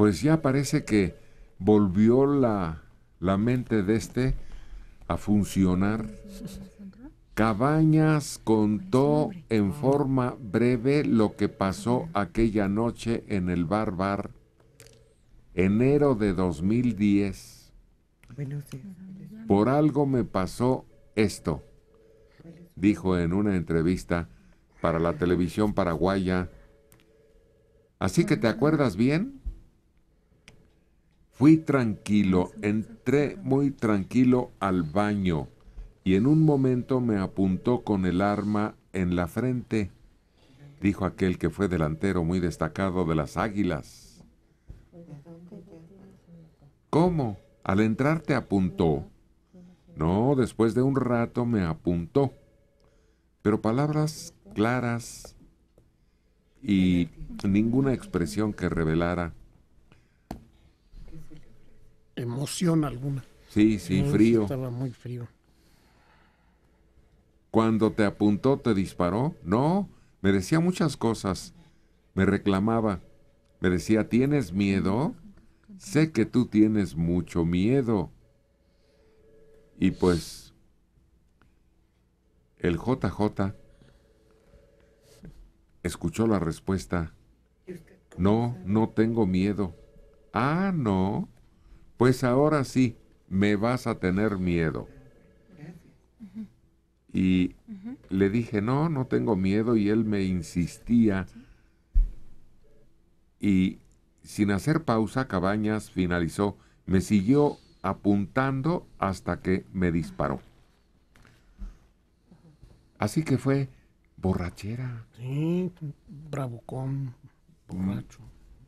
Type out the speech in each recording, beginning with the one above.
pues ya parece que volvió la, la mente de este a funcionar. Cabañas contó en forma breve lo que pasó aquella noche en el Bar Bar, enero de 2010. Por algo me pasó esto, dijo en una entrevista para la televisión paraguaya. Así que te acuerdas bien, Fui tranquilo, entré muy tranquilo al baño y en un momento me apuntó con el arma en la frente, dijo aquel que fue delantero muy destacado de las águilas. ¿Cómo? Al entrar te apuntó. No, después de un rato me apuntó. Pero palabras claras y ninguna expresión que revelara emoción alguna. Sí, sí, frío. Estaba muy frío. Cuando te apuntó, te disparó. No, me decía muchas cosas. Me reclamaba. Me decía, ¿tienes miedo? Sé que tú tienes mucho miedo. Y pues, el JJ escuchó la respuesta. No, no tengo miedo. Ah, no pues ahora sí me vas a tener miedo. Y le dije, no, no tengo miedo y él me insistía. Y sin hacer pausa, Cabañas finalizó, me siguió apuntando hasta que me disparó. Así que fue borrachera. Sí, bravucón, borracho.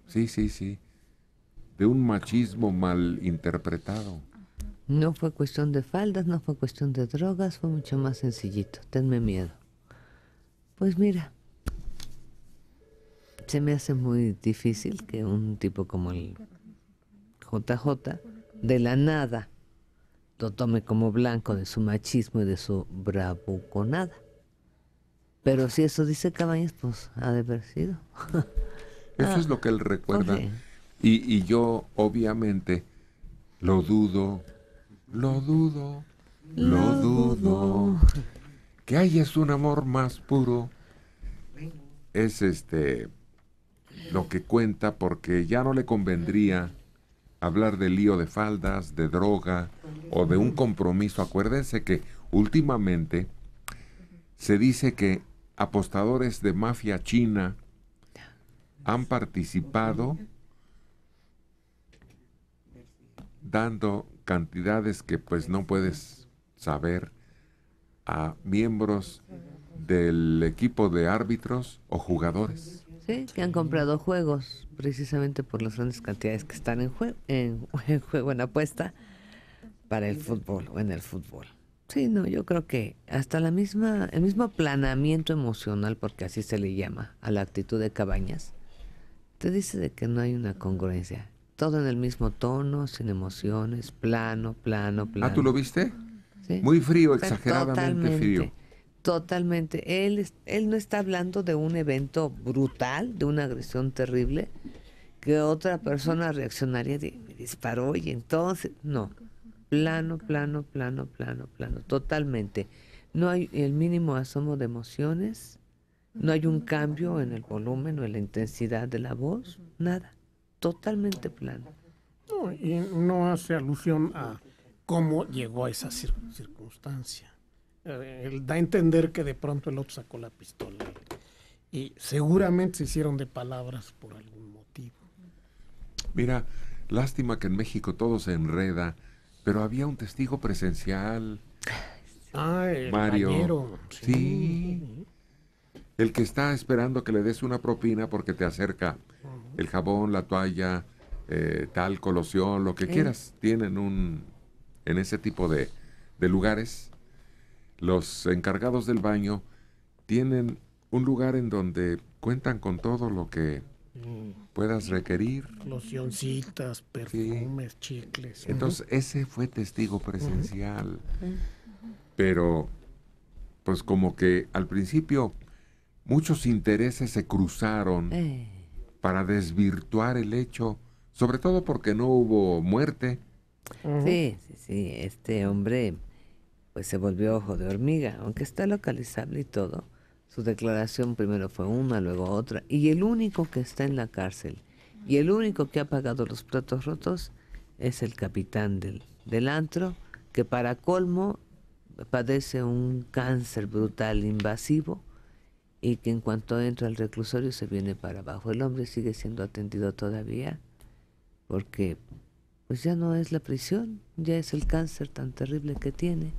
Sí, sí, sí un machismo mal interpretado. No fue cuestión de faldas, no fue cuestión de drogas, fue mucho más sencillito. Tenme miedo. Pues mira, se me hace muy difícil que un tipo como el JJ, de la nada, lo tome como blanco de su machismo y de su bravuconada. Pero si eso dice Cabañas, pues ha de haber sido. Eso es lo que él recuerda. Y, y yo, obviamente, lo dudo, lo dudo, lo dudo. Que hay es un amor más puro. Es este lo que cuenta porque ya no le convendría hablar de lío de faldas, de droga o de un compromiso. Acuérdense que últimamente se dice que apostadores de mafia china han participado dando cantidades que pues no puedes saber a miembros del equipo de árbitros o jugadores. Sí, que han comprado juegos precisamente por las grandes cantidades que están en, juego en, juego, en apuesta para el fútbol o en el fútbol. Sí, no, yo creo que hasta la misma, el mismo planeamiento emocional, porque así se le llama a la actitud de Cabañas, te dice de que no hay una congruencia todo en el mismo tono, sin emociones, plano, plano, plano. Ah, ¿tú lo viste? ¿Sí? Muy frío, exageradamente frío. Totalmente. Él, él no está hablando de un evento brutal, de una agresión terrible, que otra persona reaccionaría de, me disparó y entonces, no. Plano, plano, plano, plano, plano, totalmente. No hay el mínimo asomo de emociones, no hay un cambio en el volumen o en la intensidad de la voz, nada totalmente plano. No, y no hace alusión a cómo llegó a esa circunstancia. Eh, él da a entender que de pronto el otro sacó la pistola y seguramente se hicieron de palabras por algún motivo. Mira, lástima que en México todo se enreda, pero había un testigo presencial. Ah, Mario. sí el que está esperando que le des una propina porque te acerca el jabón, la toalla, eh, tal colosión, lo que quieras, tienen un en ese tipo de, lugares, los encargados del baño tienen un lugar en donde cuentan con todo lo que mm. puedas requerir. Locioncitas, perfumes, chicles. Entonces, ese fue testigo presencial. Pero, pues como que al principio muchos intereses se cruzaron eh. para desvirtuar el hecho, sobre todo porque no hubo muerte. Sí, sí, sí, este hombre pues se volvió ojo de hormiga, aunque está localizable y todo. Su declaración primero fue una, luego otra, y el único que está en la cárcel y el único que ha pagado los platos rotos es el capitán del, del antro, que para colmo padece un cáncer brutal invasivo y que en cuanto entra al reclusorio se viene para abajo. El hombre sigue siendo atendido todavía porque pues ya no es la prisión, ya es el cáncer tan terrible que tiene.